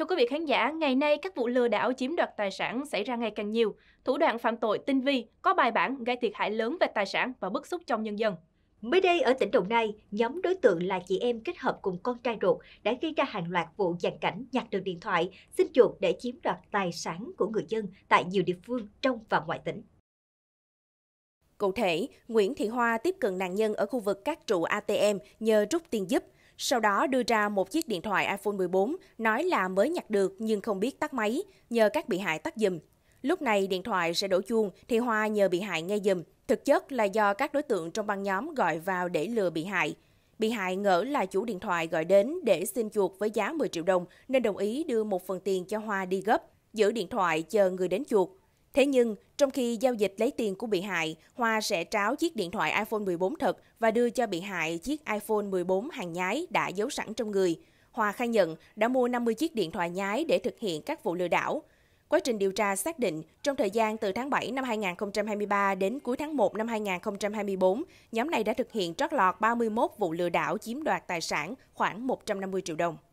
Thưa quý vị khán giả, ngày nay các vụ lừa đảo chiếm đoạt tài sản xảy ra ngày càng nhiều. Thủ đoạn phạm tội tinh vi, có bài bản gây thiệt hại lớn về tài sản và bức xúc trong nhân dân. Mới đây ở tỉnh Đồng Nai, nhóm đối tượng là chị em kết hợp cùng con trai ruột đã gây ra hàng loạt vụ giàn cảnh nhặt được điện thoại, xin chuột để chiếm đoạt tài sản của người dân tại nhiều địa phương trong và ngoài tỉnh. Cụ thể, Nguyễn Thị Hoa tiếp cận nạn nhân ở khu vực các trụ ATM nhờ rút tiền giúp – sau đó đưa ra một chiếc điện thoại iPhone 14, nói là mới nhặt được nhưng không biết tắt máy, nhờ các bị hại tắt dùm. Lúc này điện thoại sẽ đổ chuông thì Hoa nhờ bị hại nghe dùm. Thực chất là do các đối tượng trong băng nhóm gọi vào để lừa bị hại. Bị hại ngỡ là chủ điện thoại gọi đến để xin chuột với giá 10 triệu đồng nên đồng ý đưa một phần tiền cho Hoa đi gấp, giữ điện thoại chờ người đến chuột. Thế nhưng, trong khi giao dịch lấy tiền của bị hại, Hoa sẽ tráo chiếc điện thoại iPhone 14 thật và đưa cho bị hại chiếc iPhone 14 hàng nhái đã giấu sẵn trong người. Hoa khai nhận đã mua 50 chiếc điện thoại nhái để thực hiện các vụ lừa đảo. Quá trình điều tra xác định, trong thời gian từ tháng 7 năm 2023 đến cuối tháng 1 năm 2024, nhóm này đã thực hiện trót lọt 31 vụ lừa đảo chiếm đoạt tài sản khoảng 150 triệu đồng.